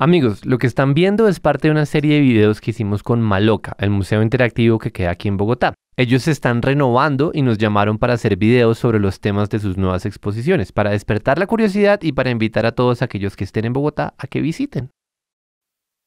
Amigos, lo que están viendo es parte de una serie de videos que hicimos con Maloca, el museo interactivo que queda aquí en Bogotá. Ellos se están renovando y nos llamaron para hacer videos sobre los temas de sus nuevas exposiciones, para despertar la curiosidad y para invitar a todos aquellos que estén en Bogotá a que visiten.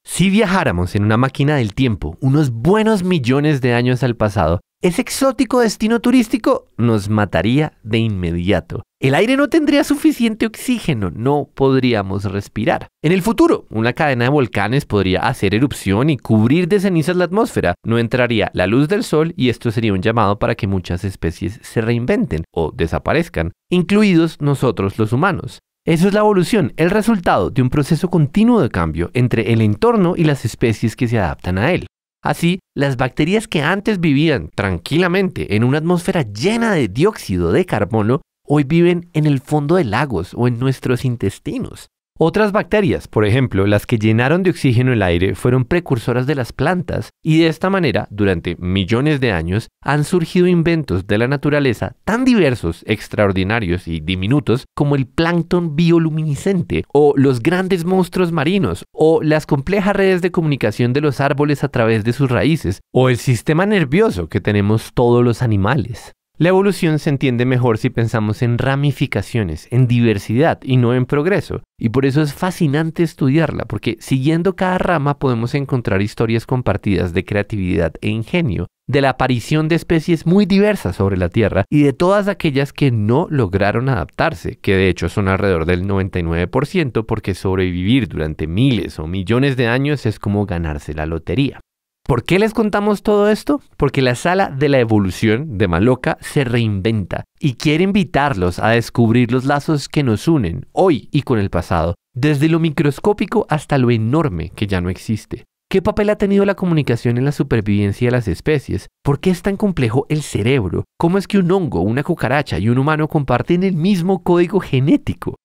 Si viajáramos en una máquina del tiempo unos buenos millones de años al pasado, ese exótico destino turístico nos mataría de inmediato. El aire no tendría suficiente oxígeno, no podríamos respirar. En el futuro, una cadena de volcanes podría hacer erupción y cubrir de cenizas la atmósfera. No entraría la luz del sol y esto sería un llamado para que muchas especies se reinventen o desaparezcan, incluidos nosotros los humanos. Eso es la evolución, el resultado de un proceso continuo de cambio entre el entorno y las especies que se adaptan a él. Así, las bacterias que antes vivían tranquilamente en una atmósfera llena de dióxido de carbono, hoy viven en el fondo de lagos o en nuestros intestinos. Otras bacterias, por ejemplo, las que llenaron de oxígeno el aire, fueron precursoras de las plantas y de esta manera, durante millones de años, han surgido inventos de la naturaleza tan diversos, extraordinarios y diminutos como el plancton bioluminiscente o los grandes monstruos marinos o las complejas redes de comunicación de los árboles a través de sus raíces o el sistema nervioso que tenemos todos los animales. La evolución se entiende mejor si pensamos en ramificaciones, en diversidad y no en progreso. Y por eso es fascinante estudiarla, porque siguiendo cada rama podemos encontrar historias compartidas de creatividad e ingenio, de la aparición de especies muy diversas sobre la Tierra y de todas aquellas que no lograron adaptarse, que de hecho son alrededor del 99% porque sobrevivir durante miles o millones de años es como ganarse la lotería. ¿Por qué les contamos todo esto? Porque la sala de la evolución de Maloca se reinventa y quiere invitarlos a descubrir los lazos que nos unen hoy y con el pasado, desde lo microscópico hasta lo enorme que ya no existe. ¿Qué papel ha tenido la comunicación en la supervivencia de las especies? ¿Por qué es tan complejo el cerebro? ¿Cómo es que un hongo, una cucaracha y un humano comparten el mismo código genético?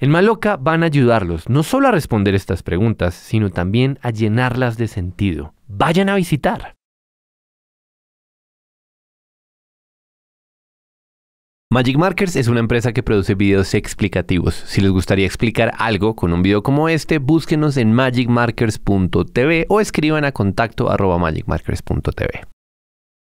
En Maloca van a ayudarlos no solo a responder estas preguntas, sino también a llenarlas de sentido vayan a visitar. Magic Markers es una empresa que produce videos explicativos. Si les gustaría explicar algo con un video como este, búsquenos en magicmarkers.tv o escriban a contacto